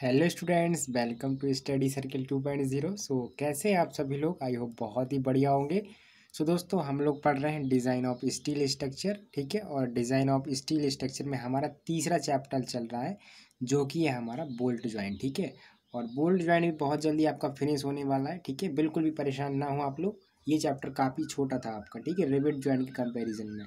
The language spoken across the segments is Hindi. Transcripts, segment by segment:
hello students welcome to study circle two point zero so कैसे आप सभी लोग आई होप बहुत ही बढ़िया होंगे सो so, दोस्तों हम लोग पढ़ रहे हैं डिज़ाइन ऑफ स्टील स्ट्रक्चर ठीक है और डिज़ाइन ऑफ स्टील स्ट्रक्चर में हमारा तीसरा चैप्टर चल रहा है जो कि है हमारा बोल्ट ज्वाइन ठीक है और बोल्ट ज्वाइन भी बहुत जल्दी आपका फिनिश होने वाला है ठीक है बिल्कुल भी परेशान ना हो आप लोग ये चैप्टर काफ़ी छोटा था आपका ठीक है रिबिट ज्वाइन के कंपेरिजन में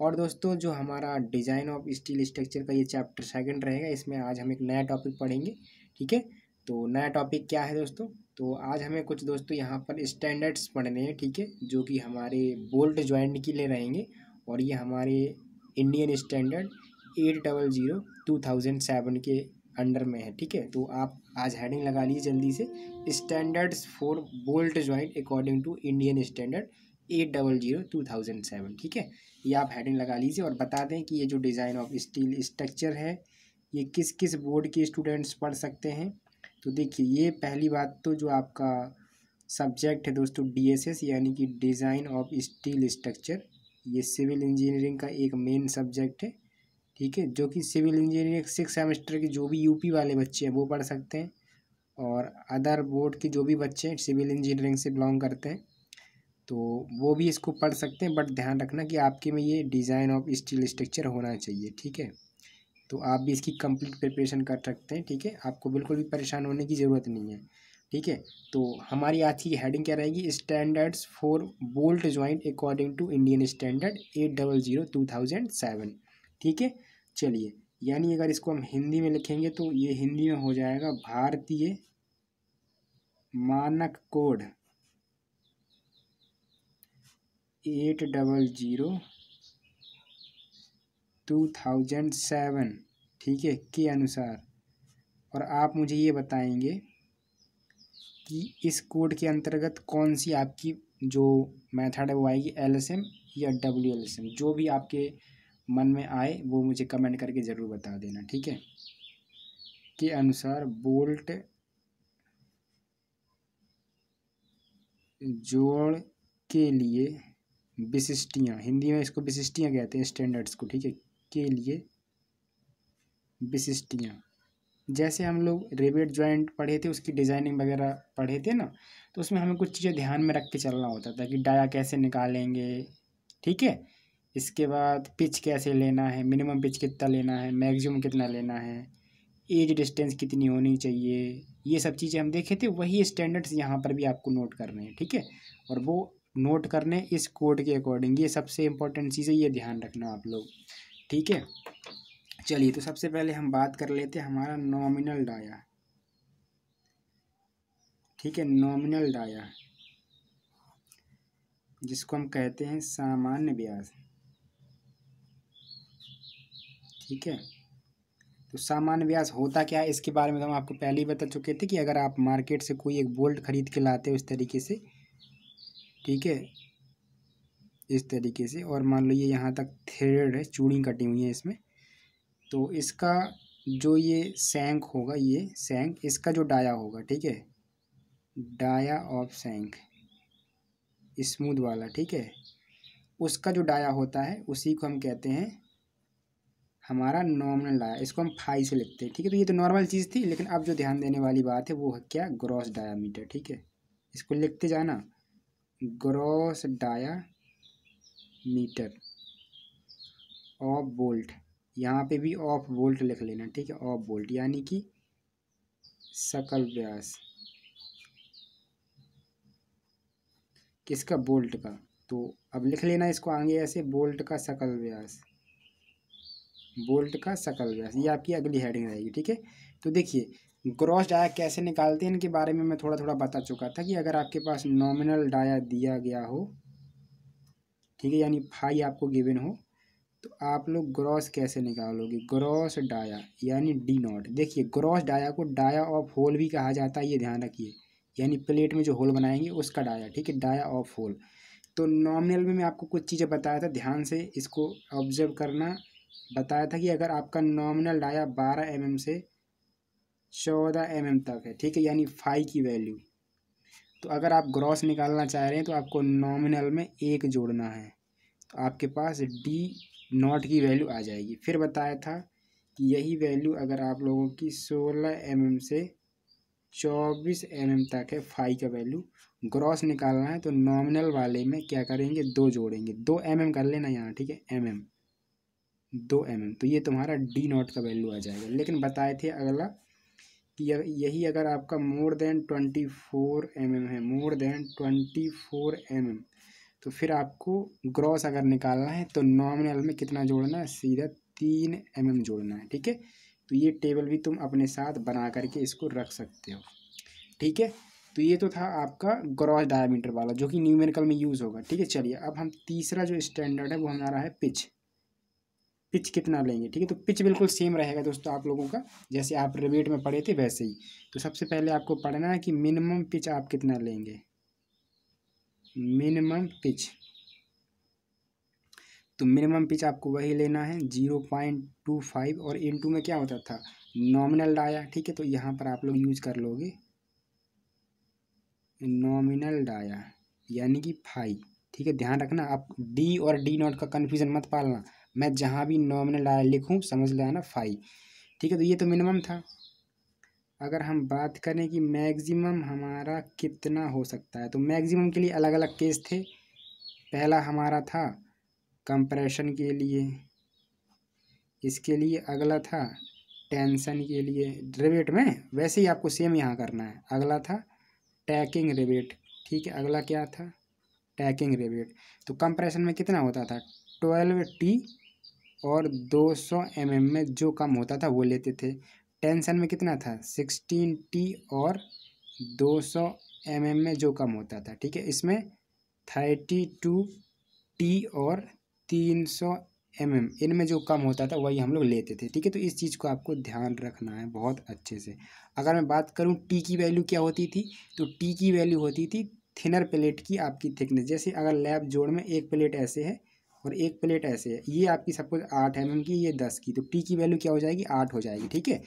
और दोस्तों जो हमारा डिज़ाइन ऑफ स्टील स्ट्रक्चर का ये चैप्टर सेकंड रहेगा इसमें आज हम एक नया टॉपिक पढ़ेंगे ठीक है तो नया टॉपिक क्या है दोस्तों तो आज हमें कुछ दोस्तों यहाँ पर स्टैंडर्ड्स पढ़ने हैं ठीक है जो कि हमारे बोल्ट ज्वाइंट के लिए रहेंगे और ये हमारे Indian standard eight double zero two thousand seven के अंडर में है ठीक है तो आप आज हेडिंग लगा लीजिए जल्दी से standards for bolt joint according to Indian standard eight double zero two thousand seven ठीक है ये आप हेडिंग लगा लीजिए और बता दें कि ये जो डिज़ाइन ऑफ स्टील स्ट्रक्चर है ये किस किस बोर्ड के स्टूडेंट्स पढ़ सकते हैं तो देखिए ये पहली बात तो जो आपका सब्जेक्ट है दोस्तों डीएसएस यानी कि डिज़ाइन ऑफ स्टील स्ट्रक्चर ये सिविल इंजीनियरिंग का एक मेन सब्जेक्ट है ठीक है जो कि सिविल इंजीनियरिंग सिक्स सेमेस्टर के जो भी यूपी वाले बच्चे हैं वो पढ़ सकते हैं और अदर बोर्ड के जो भी बच्चे हैं सिविल इंजीनियरिंग से बिलोंग करते हैं तो वो भी इसको पढ़ सकते हैं बट ध्यान रखना कि आपके में ये डिज़ाइन ऑफ स्टील स्ट्रक्चर होना चाहिए ठीक है तो आप भी इसकी कंप्लीट प्रिपरेशन कर सकते हैं ठीक है आपको बिल्कुल भी परेशान होने की ज़रूरत नहीं है ठीक है तो हमारी आज की हेडिंग क्या रहेगी standards for bolt joint according to Indian standard eight double zero two thousand seven ठीक है चलिए यानी अगर इसको हम हिंदी में लिखेंगे तो ये हिंदी में हो जाएगा भारतीय मानक code eight double zero two thousand seven ठीक है के अनुसार और आप मुझे ये बताएंगे कि इस कोड के अंतर्गत कौन सी आपकी जो मेथड है वो आएगी एल एस एम या डब्ल्यू एल एस एम जो भी आपके मन में आए वो मुझे कमेंट करके ज़रूर बता देना ठीक है के अनुसार बोल्ट जोड़ के लिए विशिष्टियाँ हिंदी में इसको विशिष्टियाँ कहते हैं स्टैंडर्ड्स को ठीक है के लिए विशिष्टियाँ जैसे हम लोग रेबेट ज्वाइंट पढ़े थे उसकी डिज़ाइनिंग वगैरह पढ़े थे ना तो उसमें हमें कुछ चीज़ें ध्यान में रख के चलना होता था कि डाया कैसे निकालेंगे ठीक है इसके बाद पिच कैसे लेना है मिनिमम पिच कितना लेना है मैक्सिमम कितना लेना है एज डिस्टेंस कितनी होनी चाहिए ये सब चीज़ें हम देखे थे वही स्टैंडर्ड्स यहाँ पर भी आपको नोट करने हैं ठीक है और वो नोट करने इस कोड के अकॉर्डिंग ये सबसे इम्पोर्टेंट चीज़ है ये ध्यान रखना आप लोग ठीक है चलिए तो सबसे पहले हम बात कर लेते हैं हमारा नॉमिनल डाया ठीक है नॉमिनल डाया जिसको हम कहते हैं सामान्य ब्याज ठीक है तो सामान्य ब्याज होता क्या है इसके बारे में तो हम आपको पहले ही बता चुके थे कि अगर आप मार्केट से कोई एक बोल्ट खरीद के लाते हो इस तरीके से ठीक है इस तरीके से और मान लो ये यहाँ तक थ्रेड है चूड़ी कटी हुई है इसमें तो इसका जो ये सैंक होगा ये सैंक इसका जो डाया होगा ठीक है डाया ऑफ सैंक स्मूथ वाला ठीक है उसका जो डाया होता है उसी को हम कहते हैं हमारा नॉर्मल डाया इसको हम फाई से लिखते हैं ठीक है तो ये तो नॉर्मल चीज़ थी लेकिन अब जो ध्यान देने वाली बात है वो है क्या ग्रॉस डायामीटर ठीक है इसको लिखते जाना gross diameter of bolt यहाँ पे भी ऑफ बोल्ट लिख लेना ठीक है ऑफ बोल्ट यानी कि सकल व्यास किसका बोल्ट का तो अब लिख लेना इसको आगे ऐसे बोल्ट का सकल व्यास बोल्ट का सकल व्यास ये आपकी अगली हेडिंग रहेगी ठीक है तो देखिए ग्रॉस डाया कैसे निकालते हैं इनके बारे में मैं थोड़ा थोड़ा बता चुका था कि अगर आपके पास नॉमिनल डाया दिया गया हो ठीक है यानी फाई आपको गिवन हो तो आप लोग ग्रॉस कैसे निकालोगे ग्रॉस डाया यानी डी नॉट देखिए ग्रॉस डाया को डाया ऑफ होल भी कहा जाता है ये ध्यान रखिए यानी प्लेट में जो होल बनाएंगे उसका डाया ठीक है डाया ऑफ होल तो नॉमिनल में मैं आपको कुछ चीज़ें बताया था ध्यान से इसको ऑब्जर्व करना बताया था कि अगर आपका नॉमिनल डाया बारह एम mm से चौदह एम तक है ठीक है यानी फाइव की वैल्यू तो अगर आप ग्रॉस निकालना चाह रहे हैं तो आपको नॉमिनल में एक जोड़ना है तो आपके पास डी नॉट की वैल्यू आ जाएगी फिर बताया था कि यही वैल्यू अगर आप लोगों की सोलह एम से चौबीस एम तक है फाइव का वैल्यू ग्रॉस निकालना है तो नॉमिनल वाले में क्या करेंगे दो जोड़ेंगे दो एम कर लेना यहाँ ठीक है एम दो एम तो ये तुम्हारा डी नॉट का वैल्यू आ जाएगा लेकिन बताए थे अगला यही अगर आपका more than twenty four m m है more than twenty four m m तो फिर आपको ग्रॉस अगर निकालना है तो नॉमिनल में कितना जोड़ना है सीधा तीन एम mm जोड़ना है ठीक है तो ये टेबल भी तुम अपने साथ बना करके इसको रख सकते हो ठीक है तो ये तो था आपका ग्रॉस डायमीटर वाला जो कि न्यूमेरिकल में यूज़ होगा ठीक है चलिए अब हम तीसरा जो स्टैंडर्ड है वो हमारा है पिच पिच कितना लेंगे ठीक है तो पिच बिल्कुल सेम रहेगा दोस्तों आप लोगों का जैसे आप रिबेट में पढ़े थे वैसे ही तो सबसे पहले आपको पढ़ना है कि मिनिमम पिच आप कितना लेंगे मिनिमम पिच तो मिनिमम पिच आपको वही लेना है जीरो पॉइंट टू फाइव और इन टू में क्या होता था नॉमिनल डाया ठीक है तो यहाँ पर आप लोग यूज कर लोगे नॉमिनल डाया यानी कि फाइव ठीक है ध्यान रखना आप डी और डी नॉट का कन्फ्यूज़न मत पालना मैं जहाँ भी नॉमिनल आया लिखूँ समझ ले ना फाइव ठीक है तो ये तो मिनिमम था अगर हम बात करें कि मैक्सिमम हमारा कितना हो सकता है तो मैक्सिमम के लिए अलग अलग केस थे पहला हमारा था कंप्रेशन के लिए इसके लिए अगला था टेंशन के लिए रिबेट में वैसे ही आपको सेम यहाँ करना है अगला था टैकिंग रिबेट ठीक है अगला क्या था टैकिंग रिबेट तो कंप्रेशन में कितना होता था ट्वेल्व टी और 200 सौ mm में जो कम होता था वो लेते थे टेंसन में कितना था 16 टी और 200 सौ mm में जो कम होता था ठीक है इसमें 32 टी और 300 सौ एम एम इनमें जो कम होता था वही हम लोग लेते थे ठीक है तो इस चीज़ को आपको ध्यान रखना है बहुत अच्छे से अगर मैं बात करूँ टी की वैल्यू क्या होती थी तो टी की वैल्यू होती थी थिनर प्लेट की आपकी थिकनेस जैसे अगर लैब जोड़ में एक प्लेट ऐसे है और एक प्लेट ऐसे है ये आपकी सपोज आठ एम की ये दस की तो टी की वैल्यू क्या हो जाएगी आठ हो जाएगी ठीक है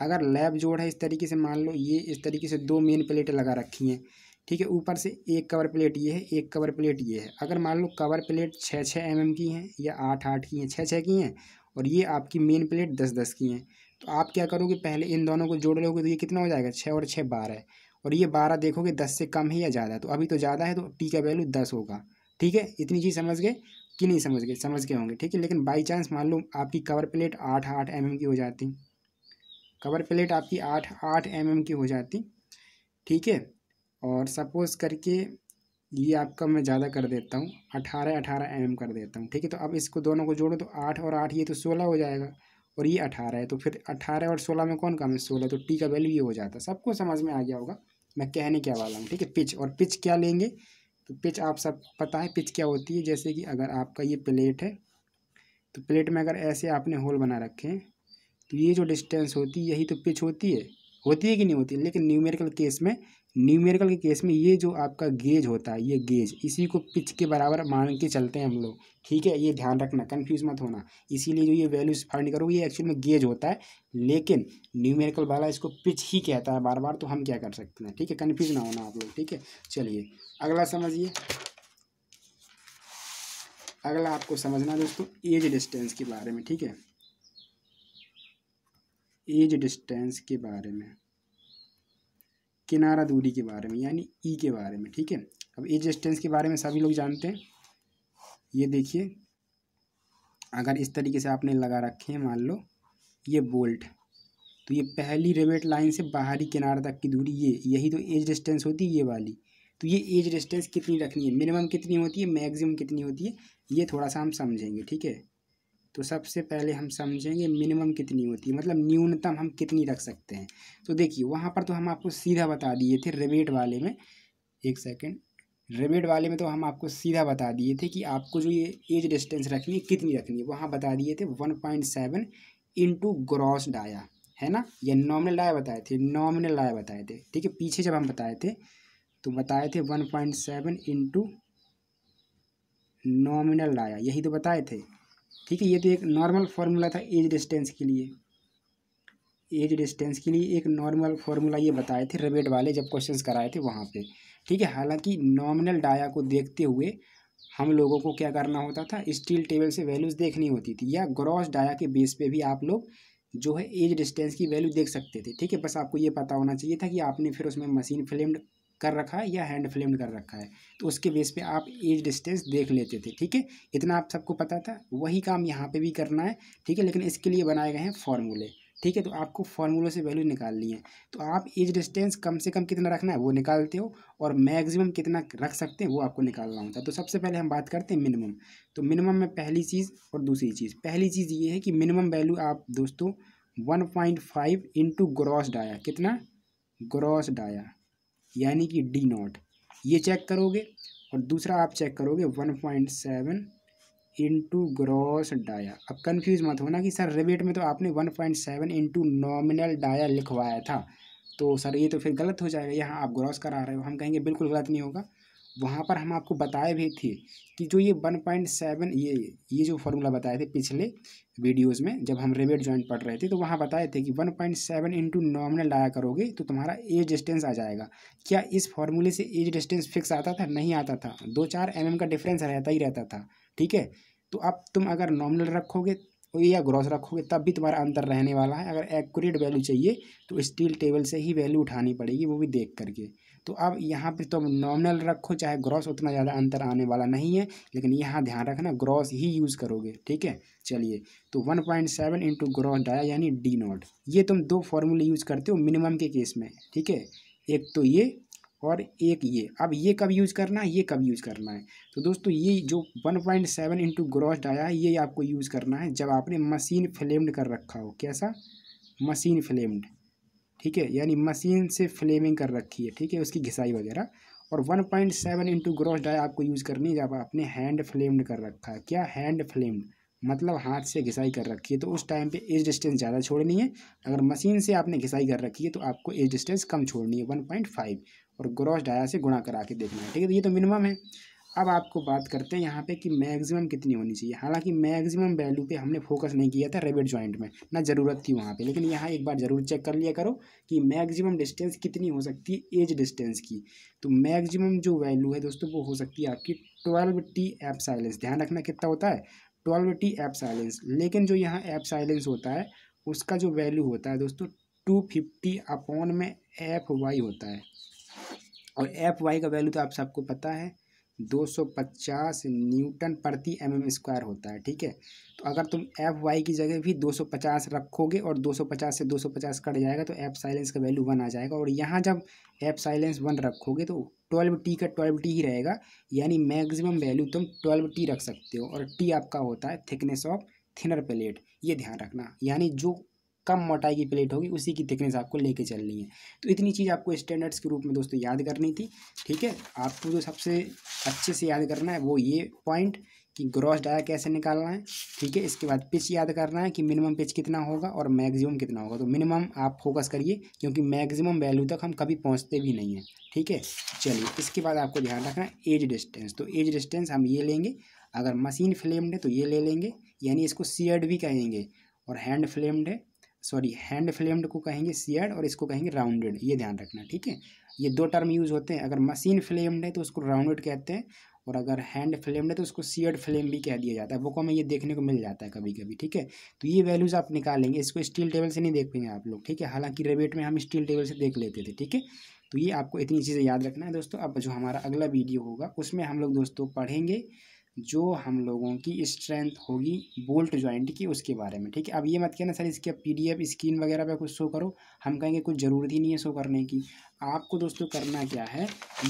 अगर लैब जोड़ है इस तरीके से मान लो ये इस तरीके से दो मेन प्लेटें लगा रखी हैं ठीक है ऊपर से एक कवर प्लेट ये है एक कवर प्लेट ये है अगर मान लो कवर प्लेट छः छः एम की हैं या आठ आठ की हैं छः छः की हैं और ये आपकी मेन प्लेट दस दस की हैं तो आप क्या करोगे पहले इन दोनों को जोड़ लोगे तो ये कितना हो जाएगा छः और छः बारह और ये बारह देखोगे दस से कम है या ज़्यादा तो अभी तो ज़्यादा है तो टी का वैल्यू दस होगा ठीक है इतनी चीज़ समझ गए कि नहीं समझ गए समझ गए होंगे ठीक है लेकिन बाई चांस मान लो आपकी कवर प्लेट आठ आठ एम mm की हो जाती कवर प्लेट आपकी आठ आठ एम mm की हो जाती ठीक है और सपोज़ करके ये आपका मैं ज़्यादा कर देता हूँ अठारह अठारह एम mm कर देता हूँ ठीक है तो अब इसको दोनों को जोड़ो तो आठ और आठ ये तो सोलह हो जाएगा और ये अठारह है तो फिर अठारह और सोलह में कौन कम है सोलह तो टी का वैल्यू ये हो जाता है सबको समझ में आ गया होगा मैं कहने क्या वाला हूँ ठीक है पिच और पिच क्या लेंगे तो पिच आप सब पता है पिच क्या होती है जैसे कि अगर आपका ये प्लेट है तो प्लेट में अगर ऐसे आपने होल बना रखे हैं तो ये जो डिस्टेंस होती है यही तो पिच होती है होती है कि नहीं होती लेकिन न्यूमेरिकल केस में न्यूमेरिकल के केस में ये जो आपका गेज होता है ये गेज इसी को पिच के बराबर मान के चलते हैं हम लोग ठीक है ये ध्यान रखना कन्फ्यूज मत होना इसीलिए जो ये वैल्यूज फाइंड करो ये एक्चुअल में गेज होता है लेकिन न्यूमेरिकल वाला इसको पिच ही कहता है बार बार तो हम क्या कर सकते हैं ठीक है कन्फ्यूज ना होना आप लोग ठीक है चलिए अगला समझिए अगला आपको समझना दोस्तों एज डिस्टेंस के बारे में ठीक है एज डिस्टेंस के बारे में किनारा दूरी के बारे में यानी ई e के बारे में ठीक है अब एज डिस्टेंस के बारे में सभी लोग जानते हैं ये देखिए अगर इस तरीके से आपने लगा रखे हैं मान लो ये बोल्ट तो ये पहली रेवेट लाइन से बाहरी किनारे तक की दूरी ये यही तो एज डिस्टेंस होती है ये वाली तो ये एज डिस्टेंस कितनी रखनी है मिनिमम कितनी होती है मैक्सिमम कितनी होती है ये थोड़ा सा हम समझेंगे ठीक है तो सबसे पहले हम समझेंगे मिनिमम कितनी होती है मतलब न्यूनतम हम कितनी रख सकते हैं तो देखिए वहाँ पर तो हम आपको सीधा बता दिए थे रिबेट वाले में एक सेकेंड रिबेट वाले में तो हम आपको सीधा बता दिए थे कि आपको जो ये एज डिस्टेंस रखनी है कितनी रखनी है वहाँ बता दिए थे one point seven into gross dia है ना या नॉमिनल डाया बताए थे नॉमिनल डाया बताए थे ठीक है पीछे जब हम बताए थे तो बताए थे one point seven into nominal dia यही तो बताए थे ठीक है ये तो एक नॉर्मल फार्मूला था एज डिस्टेंस के लिए एज डिस्टेंस के लिए एक नॉर्मल फार्मूला ये बताए थे रेबेट वाले जब क्वेश्चन कराए थे वहाँ पे ठीक है हालांकि नॉमिनल डाया को देखते हुए हम लोगों को क्या करना होता था स्टील टेबल से वैल्यूज़ देखनी होती थी या ग्रॉस डाया के बेस पे भी आप लोग जो है एज डिस्टेंस की वैल्यू देख सकते थे ठीक है बस आपको ये पता होना चाहिए था कि आपने फिर उसमें मशीन फ्लेम्ड कर रखा है या हैंड फ्लेम्ड कर रखा है तो उसके बेस पे आप एज डिस्टेंस देख लेते थे ठीक है इतना आप सबको पता था वही काम यहाँ पे भी करना है ठीक है लेकिन इसके लिए बनाए गए हैं फॉर्मूले ठीक है तो आपको फॉर्मूलों से वैल्यू निकालनी है तो आप एज डिस्टेंस कम से कम कितना रखना है वो निकालते हो और मैक्सिमम कितना रख सकते हैं वो आपको निकालना होता है तो सबसे पहले हम बात करते हैं मिनिमम तो मिनिमम में पहली चीज़ और दूसरी चीज़ पहली चीज़ ये है कि मिनिमम वैल्यू आप दोस्तों one point five into gross dia कितना ग्रॉस डाया यानी कि डी नॉट ये चेक करोगे और दूसरा आप चेक करोगे one point seven into gross dia अब कंफ्यूज मत होना कि सर रिबेट में तो आपने one point seven into nominal dia लिखवाया था तो सर ये तो फिर गलत हो जाएगा यहाँ आप ग्रॉस करा रहे हो हम कहेंगे बिल्कुल गलत नहीं होगा वहाँ पर हम आपको बताए भी थे कि जो ये वन पॉइंट सेवन ये ये जो फार्मूला बताए थे पिछले वीडियोस में जब हम रेवेट जॉइंट पढ़ रहे थे तो वहाँ बताए थे कि one point seven into nominal लाया करोगे तो तुम्हारा एज डिस्टेंस आ जाएगा क्या इस फार्मूले से एज डिस्टेंस फिक्स आता था नहीं आता था दो चार एम mm का डिफरेंस रहता ही रहता था ठीक है तो अब तुम अगर नॉमिनल रखोगे या ग्रॉस रखोगे तब भी तुम्हारा अंतर रहने वाला है अगर एक्यूरेट वैल्यू चाहिए तो स्टील टेबल से ही वैल्यू उठानी पड़ेगी वो भी देख करके तो अब यहाँ पर तुम तो अब नॉमिनल रखो चाहे ग्रॉस उतना ज़्यादा अंतर आने वाला नहीं है लेकिन यहाँ ध्यान रखना ग्रॉस ही यूज़ करोगे ठीक है चलिए तो one point seven into gross dia यानी डी नॉट ये तुम दो फॉर्मूले यूज़ करते हो मिनिमम के केस में ठीक है एक तो ये और एक ये अब ये कब यूज़ करना है ये कब यूज़ करना है तो दोस्तों ये जो one point seven into gross dia है ये आपको यूज़ करना है जब आपने मशीन फ्लेम्ड कर रखा हो कैसा मशीन फ्लेम्ड ठीक है यानी मशीन से फ्लेमिंग कर रखी है ठीक है उसकी घिसाई वगैरह और one point seven into gross dia आपको यूज़ करनी है जब आपने हैंड फ्लेम्ड कर रखा है क्या हैंड फ्लेम्ड मतलब हाथ से घिसाई कर रखी है तो उस टाइम पे एज डिस्टेंस ज़्यादा छोड़नी है अगर मशीन से आपने घिसाई कर रखी है तो आपको एज डिस्टेंस कम छोड़नी है वन पॉइंट फाइव और ग्रॉस डाया से गुणा करा के देखना है ठीक है तो ये तो मिनिमम है अब आपको बात करते हैं यहाँ पे कि मैक्सिमम कितनी होनी चाहिए हालांकि मैक्सिमम वैल्यू पे हमने फोकस नहीं किया था रेबिट जॉइंट में ना ज़रूरत थी वहाँ पे लेकिन यहाँ एक बार ज़रूर चेक कर लिया करो कि मैक्सिमम डिस्टेंस कितनी हो सकती है एज डिस्टेंस की तो मैक्सिमम जो वैल्यू है दोस्तों वो हो सकती है आपकी ट्वेल्व टी एप साइलेंस ध्यान रखना कितना होता है ट्वेल्व टी एप साइलेंस लेकिन जो यहाँ एप साइलेंस होता है उसका जो वैल्यू होता है दोस्तों टू फिफ्टी अपॉन में एफ वाई होता है और एफ वाई का वैल्यू तो आप सबको पता है 250 न्यूटन प्रति एम एम स्क्वायर होता है ठीक है तो अगर तुम एफ वाई की जगह भी 250 रखोगे और 250 से 250 कट जाएगा तो एफ साइलेंस का वैल्यू वन आ जाएगा और यहाँ जब एफ साइलेंस वन रखोगे तो ट्वेल्व टी का ट्वेल्व टी ही रहेगा यानी मैक्सिमम वैल्यू तुम ट्वेल्व टी रख सकते हो और टी आपका होता है थिकनेस ऑफ थिनर प्लेट ये ध्यान रखना यानी जो कम मोटाई की प्लेट होगी उसी की थिकनेस आपको लेके चलनी है तो इतनी चीज़ आपको स्टैंडर्ड्स के रूप में दोस्तों याद करनी थी ठीक है आपको जो सबसे अच्छे से याद करना है वो ये पॉइंट कि ग्रॉस डाया कैसे निकालना है ठीक है इसके बाद पिच याद करना है कि मिनिमम पिच कितना होगा और मैक्सिमम कितना होगा तो मिनिमम आप फोकस करिए क्योंकि मैक्सिमम वैल्यू तक हम कभी पहुंचते भी नहीं हैं ठीक है चलिए इसके बाद आपको ध्यान रखना है एज डिस्टेंस तो एज डिस्टेंस हम ये लेंगे अगर मशीन फ्लेम्ड है तो ये ले लेंगे यानी इसको सी भी कहेंगे और हैंड फ्लेम्ड है सॉरी हैंड फ्लेम्ड को कहेंगे सियर्ड और इसको कहेंगे राउंडेड ये ध्यान रखना ठीक है ये दो टर्म यूज़ होते हैं अगर मशीन फ्लेम्ड है तो उसको राउंडेड कहते हैं और अगर हैंड फ्लेम्ड है तो उसको सियर्ड फ्लेम भी कह दिया जाता है बुकों में ये देखने को मिल जाता है कभी कभी ठीक है तो ये वैल्यूज़ आप निकालेंगे इसको स्टील टेबल से नहीं देखेंगे आप लोग ठीक है हालांकि रेबेट में हम स्टील टेबल से देख लेते थे ठीक है तो ये आपको इतनी चीज़ें याद रखना है दोस्तों अब जो हमारा अगला वीडियो होगा उसमें हम लोग दोस्तों पढ़ेंगे जो हम लोगों की स्ट्रेंथ होगी बोल्ट ज्वाइंट की उसके बारे में ठीक है अब ये मत कहना सर इसके पीडीएफ स्क्रीन वगैरह पे कुछ शो करो हम कहेंगे कुछ ज़रूरत ही नहीं है शो करने की आपको दोस्तों करना क्या है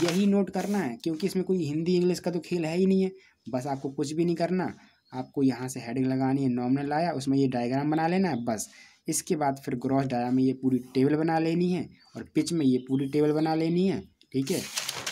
यही नोट करना है क्योंकि इसमें कोई हिंदी इंग्लिश का तो खेल है ही नहीं है बस आपको कुछ भी नहीं करना आपको यहाँ से हेडिंग लगानी है नॉमिनल आया उसमें ये डायग्राम बना लेना है बस इसके बाद फिर ग्रॉस डाया में ये पूरी टेबल बना लेनी है और पिच में ये पूरी टेबल बना लेनी है ठीक है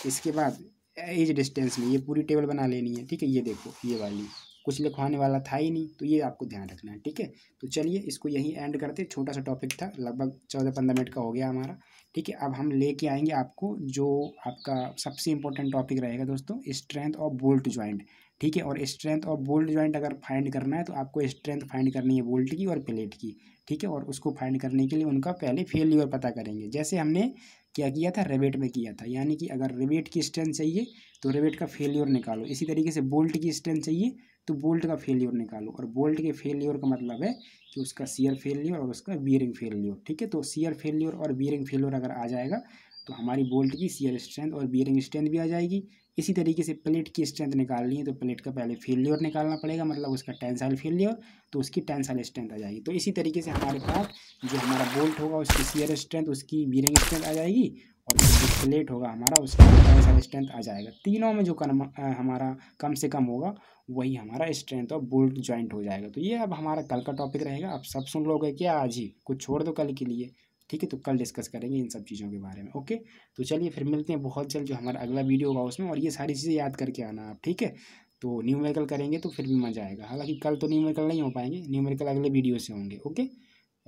इसके बाद एज डिस्टेंस में ये पूरी टेबल बना लेनी है ठीक है ये देखो ये वाली कुछ लिखवाने वाला था ही नहीं तो ये आपको ध्यान रखना है ठीक है तो चलिए इसको यहीं एंड करते छोटा सा टॉपिक था लगभग चौदह पंद्रह मिनट का हो गया हमारा ठीक है अब हम लेके आएंगे आपको जो आपका सबसे इंपॉर्टेंट टॉपिक रहेगा दोस्तों स्ट्रेंथ ऑफ बोल्ट ज्वाइंट ठीक है और स्ट्रेंथ ऑफ बोल्ट ज्वाइंट अगर फाइंड करना है तो आपको स्ट्रेंथ फाइंड करनी है बोल्ट की और प्लेट की ठीक है और उसको फाइंड करने के लिए उनका पहले फेल्यूर पता करेंगे जैसे हमने क्या किया था रेबेट में किया था यानी कि अगर रेबेट की स्ट्रेंथ चाहिए तो रेबेट का फेल्योर निकालो इसी तरीके से बोल्ट की स्ट्रेंथ चाहिए तो बोल्ट का फेल्योर निकालो और बोल्ट के फेल्योर का मतलब है कि उसका सीयर फेल्योर और उसका बियरिंग फेल्योर ठीक है तो सीयर फेल्योर और बियरिंग फेल्योर अगर आ जाएगा तो हमारी बोल्ट की सीयर स्ट्रेंथ और बियरिंग स्ट्रेंथ भी आ जाएगी इसी तरीके से प्लेट की स्ट्रेंथ निकालनी है तो प्लेट का पहले फेल्योर निकालना पड़ेगा मतलब उसका टेंसाइल फेल्योर तो उसकी टेंसाइल स्ट्रेंथ आ जाएगी तो इसी तरीके से हमारे पास जो हमारा बोल्ट होगा उसकी सीयर स्ट्रेंथ उसकी वीरिंग स्ट्रेंथ आ जाएगी और जो प्लेट होगा हमारा उसका टेंसाइल स्ट्रेंथ आ जाएगा तीनों में जो कम हमारा कम से कम होगा वही हमारा स्ट्रेंथ और बोल्ट ज्वाइंट हो जाएगा तो ये अब हमारा कल का टॉपिक रहेगा आप सब सुन लोगे क्या आज ही कुछ छोड़ दो कल के लिए ठीक है तो कल डिस्कस करेंगे इन सब चीज़ों के बारे में ओके तो चलिए फिर मिलते हैं बहुत जल्द जो हमारा अगला वीडियो होगा उसमें और ये सारी चीज़ें याद करके आना आप ठीक है तो न्यूमेरिकल करेंगे तो फिर भी मज़ा आएगा हालांकि कल तो न्यूमेरिकल नहीं हो पाएंगे न्यूमेरिकल अगले वीडियो से होंगे ओके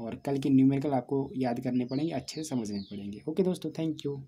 और कल के न्यूमेरिकल आपको याद करने पड़ेंगे अच्छे से समझने पड़ेंगे ओके दोस्तों थैंक यू